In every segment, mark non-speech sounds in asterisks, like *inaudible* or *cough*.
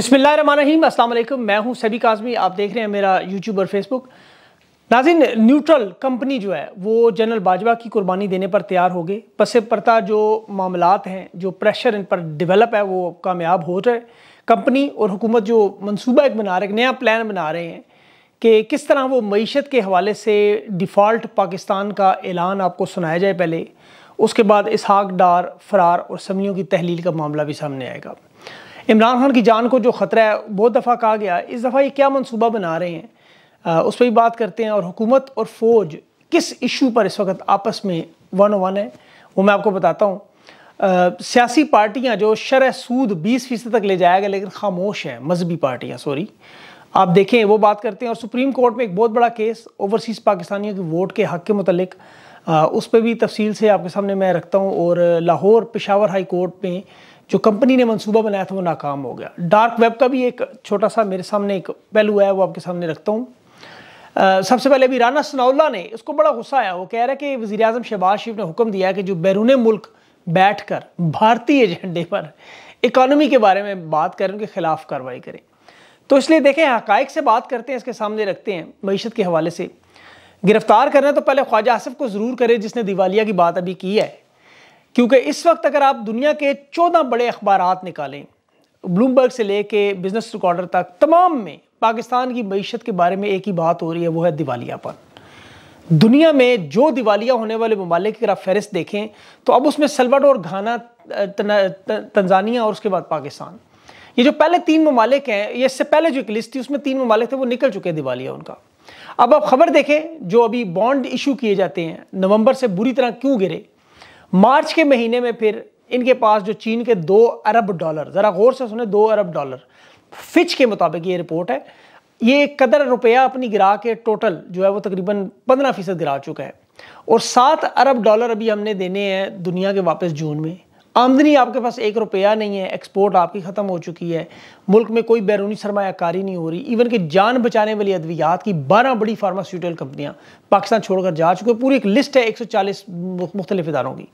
बिस्मिल्लाम असलम मैं हूं सभी काजमी आप देख रहे हैं मेरा यूट्यूब और फेसबुक नाजिन न्यूट्रल कंपनी जो है वो जनरल बाजवा की कुर्बानी देने पर तैयार हो गए पस परता जो मामला हैं जो प्रेशर इन पर डेवलप है वो कामयाब हो रहे कंपनी और हुकूमत जो मनसूबा एक बना रहे एक नया प्लान बना रहे हैं कि किस तरह वो मीशत के हवाले से डिफ़ॉल्ट पाकिस्तान का ऐलान आपको सुनाया जाए पहले उसके बाद इसहाक डार फरार और समियों की तहलील का मामला भी सामने आएगा इमरान खान की जान को जो ख़तरा है बहुत दफ़ा कहा गया इस दफ़ा ये क्या मनसूबा बना रहे हैं उस पर भी बात करते हैं और हुकूमत और फ़ौज किस इशू पर इस वक्त आपस में वन वन है वो मैं आपको बताता हूँ सियासी पार्टियाँ जो शरह सूद बीस फ़ीसद तक ले जाएगा लेकिन खामोश हैं मजहबी पार्टियाँ सॉरी आप देखें वो बात करते हैं और सुप्रीम कोर्ट में एक बहुत बड़ा केस ओवरसीज़ पाकिस्तानियों के वोट के हक़ के मतलब उस पर भी तफसील से आपके सामने मैं रखता हूँ और लाहौर पिशावर हाई कोर्ट में जो कंपनी ने मंसूबा बनाया था वो नाकाम हो गया डार्क वेब का भी एक छोटा सा मेरे सामने एक पहलू है वो आपके सामने रखता हूँ सबसे पहले अभी राना सनाउल्ला ने उसको बड़ा गुस्सा आया वो कह रहा है कि वजी अजम शहबाज शरीफ ने हुक्म दिया कि जो बैरून मुल्क बैठ कर भारतीय एजेंडे पर इकानमी के बारे में बात करें उनके खिलाफ कार्रवाई करें तो इसलिए देखें हक से बात करते हैं इसके सामने रखते हैं मीशत के हवाले से गिरफ्तार करना तो पहले ख्वाजा आसिफ को ज़रूर करें जिसने दिवालिया की बात अभी की है क्योंकि इस वक्त अगर आप दुनिया के चौदह बड़े अखबार निकालें ब्लूमबर्ग से लेके बिजनेस रिकॉर्डर तक तमाम में पाकिस्तान की मीशत के बारे में एक ही बात हो रही है वो है दिवालियापन दुनिया में जो दिवालिया होने वाले ममालिक अगर आप फहरिस्त देखें तो अब उसमें सलवाडोर घाना तंजानिया और उसके बाद पाकिस्तान ये जो पहले तीन ममालिक हैं ये इससे पहले जो एक लिस्ट थी उसमें तीन ममालिक थे वो निकल चुके हैं दिवालिया उनका अब आप खबर देखें जो अभी बॉन्ड इशू किए जाते हैं नवंबर से बुरी तरह क्यों गिरे मार्च के महीने में फिर इनके पास जो चीन के दो अरब डॉलर ज़रा गौर से सुने दो अरब डॉलर फिच के मुताबिक ये रिपोर्ट है ये कदर रुपया अपनी गिरा के टोटल जो है वो तकरीबन पंद्रह फीसद गिरा चुका है और सात अरब डॉलर अभी हमने देने हैं दुनिया के वापस जून में आमदनी आपके पास एक रुपया नहीं है एक्सपोर्ट आपकी ख़त्म हो चुकी है मुल्क में कोई बैरूनी सरमाकारी नहीं हो रही इवन कि जान बचाने वाली अद्वियात की बारह बड़ी फार्मास्यूटिकल कंपनियाँ पाकिस्तान छोड़कर जा चुके पूरी एक लिस्ट है एक सौ चालीस मुख्तलिफ इदारों की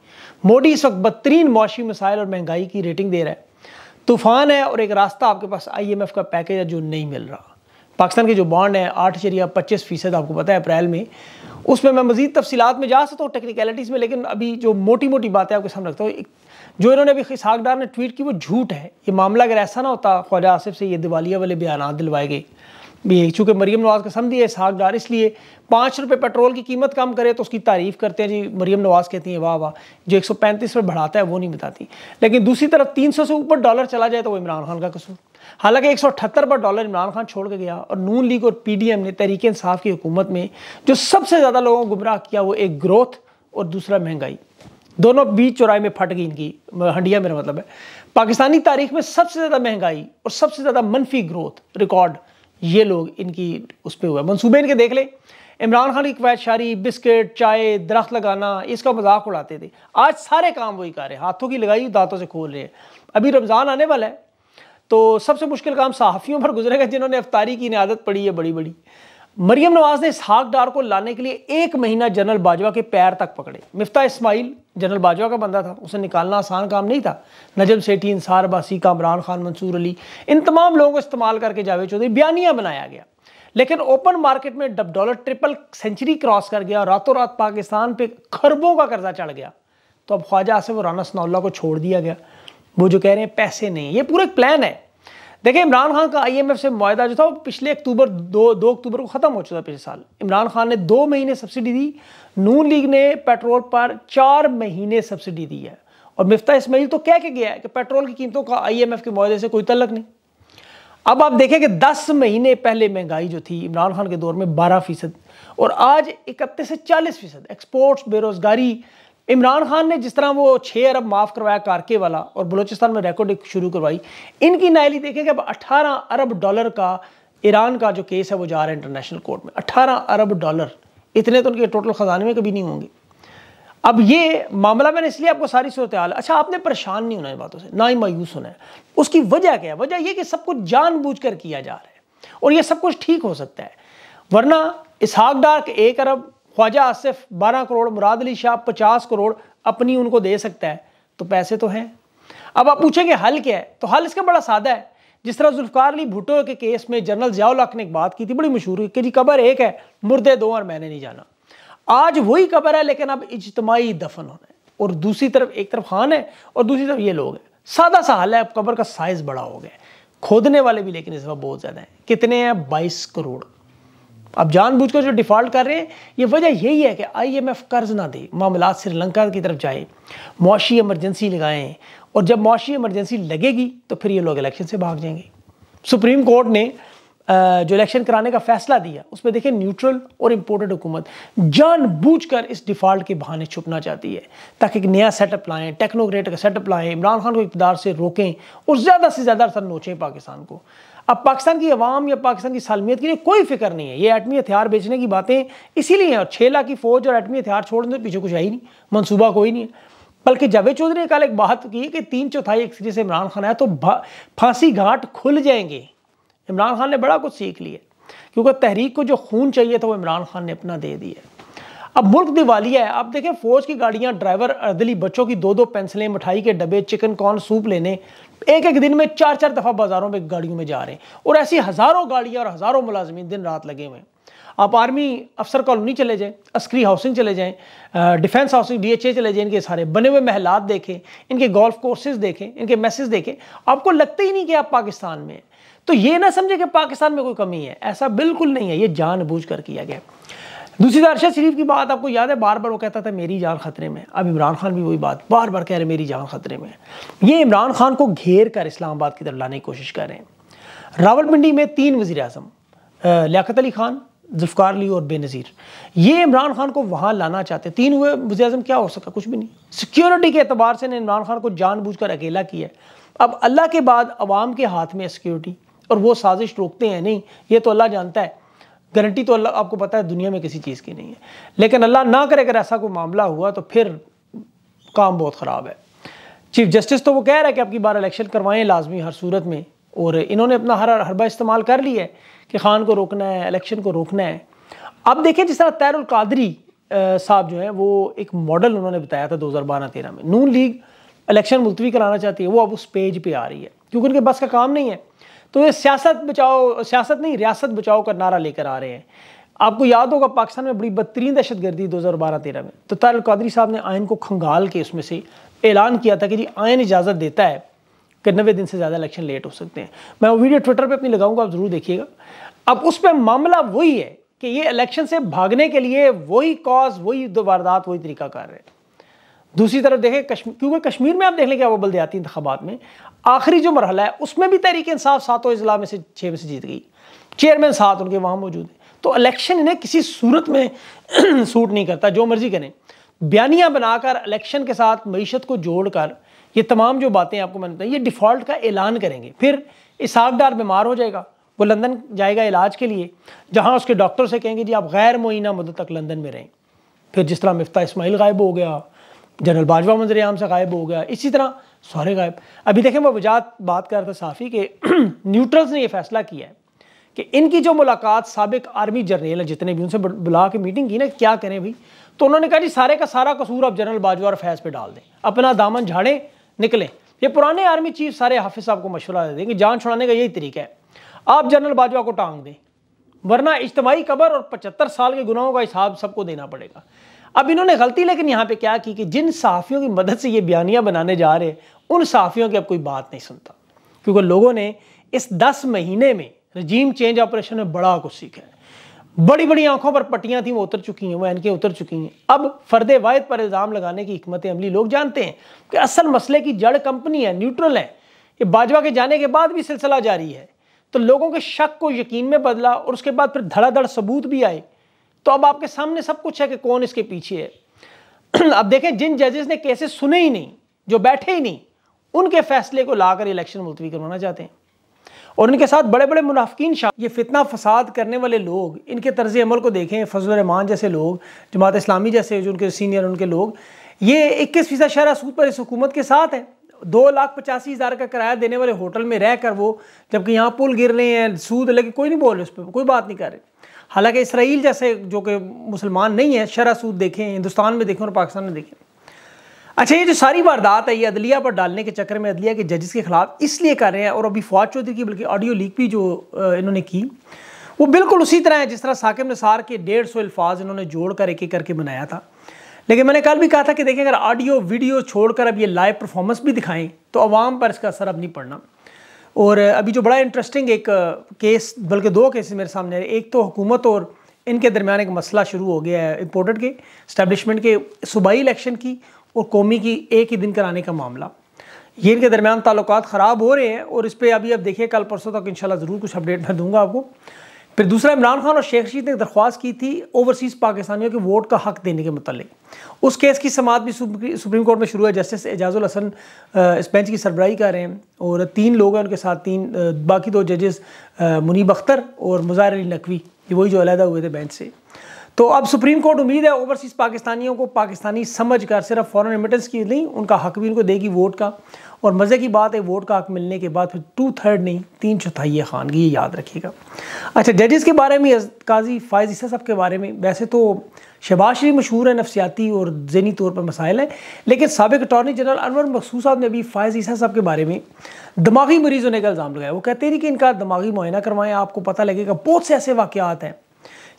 मोदी इस वक्त बदतरीन मुआशी मसाइल और महंगाई की रेटिंग दे रहा है तूफ़ान है और एक रास्ता आपके पास आई एम एफ़ का पैकेज है जो नहीं मिल रहा पाकिस्तान के जो बॉन्ड है आठ जरिया पच्चीस फीसद आपको पता है अप्रैल में उसमें मैं मजीद तफसीत में जा सकता हूँ टेक्निकलिटीज़ में लेकिन अभी जो मोटी मोटी बातें आपके सामने रखता हूँ जो इन्होंने अभी इसहाकडार ने ट्वीट की वो झूठ है ये मामला अगर ऐसा ना होता ख्वाजा आसिफ से ये दिवालिया वाले बयान दिलवाए गए ये चूँकि मरीम नवाज़ का समझिए इसहाक डार इसलिए पाँच रुपये पेट्रोल की कीमत कम करे तो उसकी तारीफ़ करते हैं जी मरीम नवाज़ कहती हैं वाह वाह जो एक सौ पैंतीस रुपये बढ़ाता है वो नहीं बताती लेकिन दूसरी तरफ तीन सौ से ऊपर डॉलर चला जाए तो वो इमरान खान का कसूर हालांकि एक सौ अठहत्तर पर डॉलर इमरान खान छोड़ के गया और नून लीग और पी डी एम ने तहरीक इसाफ़ की हुकूमत में जो सबसे ज़्यादा लोगों को गुमराह किया वो एक ग्रोथ और दूसरा महंगाई दोनों बीच चौराहे में फट गई इनकी हंडिया मेरा मतलब है पाकिस्तानी तारीख में सबसे ज़्यादा महंगाई और सबसे ज़्यादा मनफी ग्रोथ रिकॉर्ड ये लोग इनकी उस पर हुआ मनसूबे इनके देख लें इमरान खान की कवायत शारी बिस्किट चाय दरख्त लगाना इसका मजाक उड़ाते थे आज सारे काम वही कर रहे हैं हाथों की लगाई दांतों से खोल रहे हैं अभी रमज़ान आने वाला है तो सबसे मुश्किल काम सहाफ़ियों पर गुजरेगा जिन्होंने अफ्तारी की आदत पड़ी है बड़ी बड़ी मरियम नवाज ने इसहाक डार को लाने के लिए एक महीना जनरल बाजवा के पैर तक पकड़े मिफ्ता इस्माइल जनरल बाजवा का बंदा था उसे निकालना आसान काम नहीं था नजम सेठी इंसार बासी कामरान खान मंसूर अली इन तमाम लोगों को इस्तेमाल करके जावेद चौधरी बयानिया बनाया गया लेकिन ओपन मार्केट में डब डॉलर ट्रिपल सेंचुरी क्रॉस कर गया रातों रात पाकिस्तान पर खरबों का कर्जा चढ़ गया तो अब ख्वाजा आसिफ और राना सनाउल्ला को छोड़ दिया गया वो जो कह रहे हैं पैसे नहीं ये पूरा एक प्लान है देखिए इमरान खान का आईएमएफ से मुआदा जो था वो पिछले अक्टूबर दो दो अक्टूबर को ख़त्म हो चुका था पिछले साल इमरान खान ने दो महीने सब्सिडी दी नून लीग ने पेट्रोल पर चार महीने सब्सिडी दी है और मिफ्ता इसमाइल तो कह के गया है कि पेट्रोल की कीमतों का आईएमएफ के मुआदे से कोई तलक नहीं अब आप देखें कि दस महीने पहले महंगाई जो थी इमरान खान के दौर में बारह फीसद और आज इकतीस से चालीस फीसद एक्सपोर्ट्स बेरोज़गारी इमरान खान ने जिस तरह वो छः अरब माफ़ करवाया कारके वाला और बलूचिस्तान में रिकॉर्ड शुरू करवाई इनकी नायली देखें कि अब अठारह अरब डॉलर का ईरान का जो केस है वो जा रहा है इंटरनेशनल कोर्ट में अट्ठारह अरब डॉलर इतने तो उनके टोटल ख़जाने में कभी नहीं होंगे अब ये मामला मैंने इसलिए आपको सारी सूरत हाल अच्छा आपने परेशान नहीं होना इन बातों से ना ही मायूस होना है उसकी वजह क्या है वजह यह कि सब कुछ जानबूझ कर किया जा रहा है और यह सब कुछ ठीक हो सकता है वरना इसहाक डार्क एक अरब ख्वाजा आसिफ बारह करोड़ मुराद अली शाह पचास करोड़ अपनी उनको दे सकता है तो पैसे तो हैं अब आप पूछेंगे हल क्या है तो हल इसका बड़ा सादा है जिस तरह जुल्फकार अली भुटो के केस में जनरल जयाउल हक ने एक बात की थी बड़ी मशहूर हुई कि जी कबर एक है मुर्दे दो और मैंने नहीं जाना आज वही कबर है लेकिन अब इजतमाही दफन होना है और दूसरी तरफ एक तरफ खान है और दूसरी तरफ ये लोग हैं सादा सा हल है अब कबर का साइज बड़ा हो गया खोदने वाले भी लेकिन इस वक्त बहुत ज़्यादा हैं कितने हैं बाईस करोड़ अब जानबूझकर जो डिफ़ॉल्ट कर रहे हैं ये वजह यही है कि आईएमएफ कर्ज ना दे मामला श्रीलंका की तरफ जाए मुआशी इमरजेंसी लगाएं और जब मुआशी इमरजेंसी लगेगी तो फिर ये लोग इलेक्शन से भाग जाएंगे सुप्रीम कोर्ट ने जो इलेक्शन कराने का फैसला दिया उसमें देखें न्यूट्रल और इम्पोर्टेड हुकूमत जानबूझकर इस डिफ़ॉल्ट के बहाने छुपना चाहती है ताकि एक नया सेटअप लाएं टेक्नोक्रेट का सेटअप लाएं इमरान खान को इकदार से रोकें और ज़्यादा से ज़्यादा असर नोचें पाकिस्तान को अब पाकिस्तान की अवाम या पाकिस्तान की सालमियत के लिए कोई फिक्र नहीं है ये एटमी हथियार बेचने की बातें इसीलिए हैं और छः लाख की फौज और एटमी हथियार छोड़ने तो पीछे कुछ है ही नहीं मनसूबा कोई नहीं है बल्कि जावेद चौधरी ने कल एक बात की कि तीन चौथाई एक से इमरान खान आया तो फांसी घाट खुल जाएंगे इमरान खान ने बड़ा कुछ सीख लिया क्योंकि तहरीक को जो खून चाहिए था वो इमरान खान ने अपना दे दिया अब मुल्क दिवालिया है आप देखें फौज की गाड़ियां ड्राइवर अर्दली बच्चों की दो दो पेंसिलें मिठाई के डब्बे चिकन कॉर्न सूप लेने एक एक दिन में चार चार दफ़ा बाज़ारों में गाड़ियों में जा रहे हैं और ऐसी हज़ारों गाड़ियाँ और हज़ारों मुलाजमीन दिन रात लगे हुए हैं आप आर्मी अफसर कॉलोनी चले जाएं अस्करी हाउसिंग चले जाएं डिफेंस हाउसिंग डीएचए चले जाएं इनके सारे बने हुए महलात देखें इनके गोल्फ कोर्सेज देखें इनके मैसेज देखें आपको लगता ही नहीं कि आप पाकिस्तान में हैं तो ये ना समझे कि पाकिस्तान में कोई कमी है ऐसा बिल्कुल नहीं है ये जानबूझ कर किया गया दूसरी अरशद शरीफ की बात आपको याद है बार बार वो कहता था मेरी जान खतरे में अब इमरान खान भी वही बात बार बार कह रहे मेरी जान खतरे में ये इमरान खान को घेर कर इस्लामाबाद की तरफ लाने की कोशिश कर रहे हैं रावलपिंडी में तीन वजी अजम लियात अली खान जुल्फ़ार अली और बेनज़ीर ये इमरान खान को वहाँ लाना चाहते तीन हुए वजी अजम क्या हो सका कुछ भी नहीं सिक्योरिटी के अतबार से इमरान खान को बूझ कर अकेला किया अब अल्लाह के बाद अवाम के हाथ में सिक्योरिटी और वो साजिश रोकते हैं नहीं ये तो अल्लाह जानता है गारंटी तो अल्लाह आपको पता है दुनिया में किसी चीज़ की नहीं है लेकिन अल्लाह ना करे अगर ऐसा कोई मामला हुआ तो फिर काम बहुत ख़राब है चीफ जस्टिस तो वो कह रहा है कि आपकी बार इलेक्शन करवाएं लाजमी हर सूरत में और इन्होंने अपना हर हरबा इस्तेमाल कर लिया है कि खान को रोकना है इलेक्शन को रोकना है अब देखिए जिस तरह तैर कादरी साहब जो हैं वो एक मॉडल उन्होंने बताया था दो हज़ार बारह तेरह में नून लीग इलेक्शन मुलतवी कराना चाहती है वो अब उस पेज पे आ रही है क्योंकि उनके बस का काम नहीं है तो ये सियासत बचाओ सियासत नहीं रियासत बचाओ का नारा लेकर आ रहे हैं आपको याद होगा पाकिस्तान में बड़ी बदतरीन दहशत गर्दी दो हज़ार बारह तेरह में तो तार कादरी साहब ने आयन को खंगाल के उसमें से ऐलान किया था कि जी आयन इजाज़त देता है कि नबे दिन से ज़्यादा इलेक्शन लेट हो सकते हैं मैं वो वीडियो ट्विटर पर अपनी लगाऊँगा आप ज़रूर देखिएगा अब उस पर मामला वही है कि ये इलेक्शन से भागने के लिए वही कॉज वही वारदात वही तरीका कर रहे हैं दूसरी तरफ देखें कश्मीर क्योंकि कश्मीर में आप देख लें क्या वो बलदयाती इंतबात में आखिरी जो मरहला है उसमें भी तहरीक इंसाफ सातों अजला में से छः में से जीत गई चेयरमैन सात उनके वहाँ मौजूद हैं तो इलेक्शन इन्हें किसी सूरत में *clears throat* सूट नहीं करता जो मर्जी करें बयानियाँ बनाकर इलेक्शन के साथ मीशत को जोड़ कर ये तमाम जो बातें आपको मैंने बताई ये डिफ़ॉल्ट का ऐलान करेंगे फिर इसाकदार बीमार हो जाएगा वो लंदन जाएगा इलाज के लिए जहाँ उसके डॉक्टर से कहेंगे जी आप गैर मुइना मदद तक लंदन में रहें फिर जिस तरह मफ्ता इसमाइल गायब हो गया जनरल बाजवा मंजर आम से गायब हो गया इसी तरह सारे गायब अभी देखें मैं वजात बात कर रहा था साफ़ी के *clears throat* न्यूट्रल्स ने यह फैसला किया है कि इनकी जो मुलाकात सबक आर्मी जनरल हैं जितने भी उनसे बुला के मीटिंग की ना क्या करें भाई तो उन्होंने कहा जी सारे का सारा कसूर आप जनरल बाजवा और फैज पर डाल दें अपना दामन झाड़ें निकलें ये पुराने आर्मी चीफ सारे हाफिज साहब को मशवरा दे देंगे जान छुड़ाने का यही तरीका है आप जनरल बाजवा को टांग दें वरना इज्तमाही कबर और पचहत्तर साल के गुनाहों का हिसाब सबको देना पड़ेगा अब इन्होंने गलती लेकिन यहाँ पे क्या की कि जिन सहाफ़ियों की मदद से ये बयानियाँ बनाने जा रहे हैं उन सहाफ़ियों की अब कोई बात नहीं सुनता क्योंकि लोगों ने इस दस महीने में रजीम चेंज ऑपरेशन में बड़ा कुछ सीखा है बड़ी बड़ी आंखों पर पट्टियां थी वो उतर चुकी हैं वो एनके उतर चुकी हैं अब फर्द वायद पर इल्ज़ाम लगाने की हमत अमली लोग जानते हैं कि असल मसले की जड़ कंपनी है न्यूट्रल है ये बाजवा के जाने के बाद भी सिलसिला जारी है तो लोगों के शक को यकीन में बदला और उसके बाद फिर धड़ाधड़ सबूत भी आए तो अब आपके सामने सब कुछ है कि कौन इसके पीछे है *clears throat* अब देखें जिन जजेस ने केसेस सुने ही नहीं जो बैठे ही नहीं उनके फैसले को लाकर इलेक्शन मुलतवी करवाना चाहते हैं और इनके साथ बड़े बड़े मुनाफिन शाह ये फितना फसाद करने वाले लोग इनके तर्ज अमल को देखें फजल रहमान जैसे लोग जमात इस्लामी जैसे जो उनके सीनियर उनके लोग ये इक्कीस फीसद शहरा सूद पर इस हुकूमत के साथ है दो लाख पचासी हज़ार का किराया देने वाले होटल में रह कर वो जबकि यहाँ पुल गिर रहे हैं सूद लेके कोई नहीं बोल रहे उस पर कोई बात नहीं कर रहे हालांकि इसराइल जैसे जो कि मुसलमान नहीं है शरा सूद देखें हिंदुस्तान में देखें और पाकिस्तान में देखें अच्छा ये जो सारी वारदात है ये अदलिया पर डालने के चक्कर में अदलिया के जजेस के खिलाफ इसलिए कर रहे हैं और अभी फौज चौधरी की बल्कि ऑडियो लीक भी जो इन्होंने की वो बिल्कुल उसी तरह है जिस तरह साकिब निसार के डेढ़ सौ अल्फाज इन्होंने जोड़ कर एक एक करके बनाया था लेकिन मैंने कल भी कहा था कि देखें अगर ऑडियो वीडियो छोड़कर अब ये लाइव परफॉर्मेंस भी दिखाएं तो आवाम पर इसका असर अब नहीं पड़ना और अभी जो बड़ा इंटरेस्टिंग एक केस बल्कि दो केस मेरे सामने एक तो हुकूमत और इनके दरमियान एक मसला शुरू हो गया है इम्पोर्टेड के स्टैब्लिशमेंट के सूबाई इलेक्शन की और कौमी की एक ही दिन कराने का मामला ये इनके दरमियान ताल्लुक ख़राब हो रहे हैं और इस पर अभी अब देखिए कल परसों तक शाला ज़रूर कुछ अपडेट मैं दूँगा आपको फिर दूसरा इमरान खान और शेख रशीद ने दरख्वास्त की थी ओवरसीज़ पाकिस्तानियों के वोट का हक देने के मतलब उस केस की समात भी सुप्रीम कोर्ट में शुरू है जस्टिस एजाजुल हसन इस बेंच की सरबराही कर रहे हैं और तीन लोग हैं उनके साथ तीन बाकी दो जजेस मुनीब अख्तर और मुजाहिर अली नकवी ये वही जो अलहदा हुए थे बेंच से तो अब सुप्रीम कोर्ट उम्मीद है ओवरसीज़ पाकिस्तानियों को पाकिस्तानी समझ कर सिर्फ फॉरन रेमिटेंस की नहीं उनका हक भी उनको देगी वोट का और मज़े की बात है वोट का हक मिलने के बाद फिर टू थर्ड नहीं तीन चौथाई ये खानगी ये याद रखिएगा अच्छा जजेस के बारे में काजी फायज इस साहब के बारे में वैसे तो शहबाज शरीफ मशहूर है नफसियाती और जहनी तौर पर मसाइल हैं लेकिन सबक अटॉर्नी जनरल अनवर मखसूस साहब ने भी फायज ईसा साहब के बारे में दिमागी मरीज़ होने का इल्ज़ाम लगाया वो कहते नहीं कि इनका दिमागी मुआयना करवाएं आपको पता लगेगा बहुत से ऐसे वाक़ हैं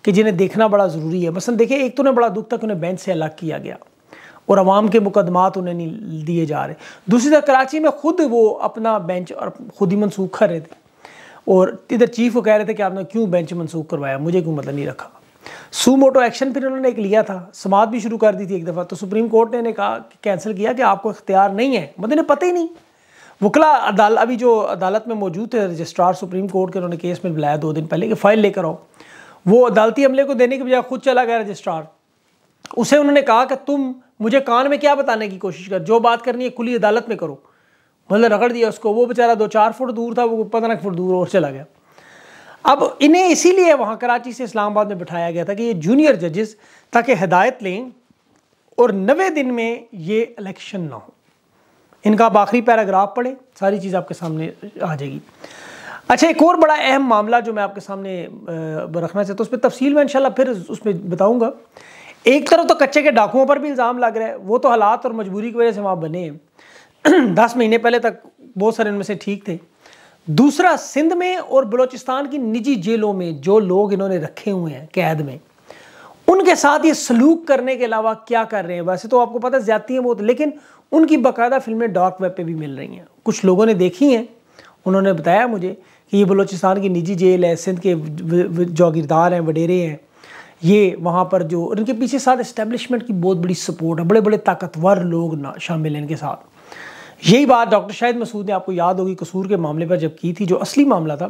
कि जिन्हें देखना बड़ा ज़रूरी है मसलन देखिए एक तो उन्हें बड़ा दुख था कि उन्हें बेंच से अलग किया गया और आवाम के मुकदमात उन्हें नहीं दिए जा रहे दूसरी तरफ कराची में ख़ुद वो अपना बेंच और खुद ही मनसूख कर रहे थे और इधर चीफ को कह रहे थे कि आपने क्यों बेंच मनसूख करवाया मुझे क्यों मतलब नहीं रखा सू मोटो एक्शन फिर उन्होंने एक लिया था समात भी शुरू कर दी थी एक दफ़ा तो सुप्रीम कोर्ट ने कहा कैंसिल किया कि आपको इख्तियार नहीं है मतलब इन्हें पता ही नहीं वकला अदाल अभी जो अदालत में मौजूद थे रजिस्ट्रार सुप्रीम कोर्ट के उन्होंने केस में बुलाया दो दिन पहले कि फ़ाइल लेकर आओ वो अदालती अमले को देने के बजाय खुद चला गया रजिस्ट्रार उसे उन्होंने कहा कि तुम मुझे कान में क्या बताने की कोशिश कर जो बात करनी है खुली अदालत में करो मतलब रगड़ दिया उसको वो बेचारा दो चार फुट दूर था वो पंद्रह फुट दूर और चला गया अब इन्हें इसीलिए वहाँ कराची से इस्लामाबाद में बिठाया गया था कि ये जूनियर जजेस ताकि हदायत लें और नवे दिन में ये इलेक्शन ना हो इनका आप आखिरी पैराग्राफ पढ़े सारी चीज़ आपके सामने आ जाएगी अच्छा एक और बड़ा अहम मामला जो मैं आपके सामने रखना चाहता हूँ उस पर तफसील में इनशाला फिर उसमें बताऊँगा एक तरफ तो कच्चे के डाकुओं पर भी इल्ज़ाम लग रहा है वो तो हालात और मजबूरी की वजह से वहाँ बने हैं *clears throat* दस महीने पहले तक बहुत सारे उनमें से ठीक थे दूसरा सिंध में और बलूचिस्तान की निजी जेलों में जो लोग इन्होंने रखे हुए हैं कैद में उनके साथ ये सलूक करने के अलावा क्या कर रहे हैं वैसे तो आपको पता ज्यादती हैं बहुत लेकिन उनकी बाकायदा फिल्में डार्क वेब पर भी मिल रही हैं कुछ लोगों ने देखी हैं उन्होंने बताया मुझे कि ये बलोचिस्तान की निजी जेल है सिंध के जागीरदार हैं वडेरे हैं ये वहाँ पर जो इनके पीछे साथ इस्टेब्लिशमेंट की बहुत बड़ी सपोर्ट है बड़े बड़े ताकतवर लोग ना शामिल हैं इनके साथ यही बात डॉक्टर शाहिद मसूद ने आपको याद होगी कसूर के मामले पर जब की थी जो असली मामला था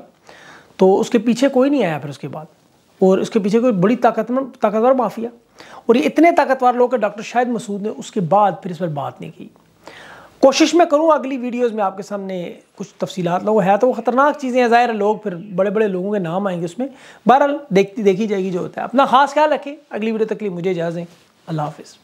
तो उसके पीछे कोई नहीं आया फिर उसके बाद और उसके पीछे कोई बड़ी ताकतवर ताकतवर माफिया और ये इतने ताकतवर लोग डॉक्टर शाहिद मसूद ने उसके बाद फिर इस पर बात नहीं की कोशिश मैं करूँ अगली वीडियोज़ में आपके सामने कुछ तफसीत लोग है तो वो ख़तरनाक चीज़ें हैं ज़ाहिर लोग फिर बड़े बड़े लोगों के नाम आएंगे उसमें बहरहाल देखती देखी जाएगी जो होता है अपना खास ख्याल रखें अगली वीडियो तक लिए मुझे इजाज़ें अल्लाह हाफ़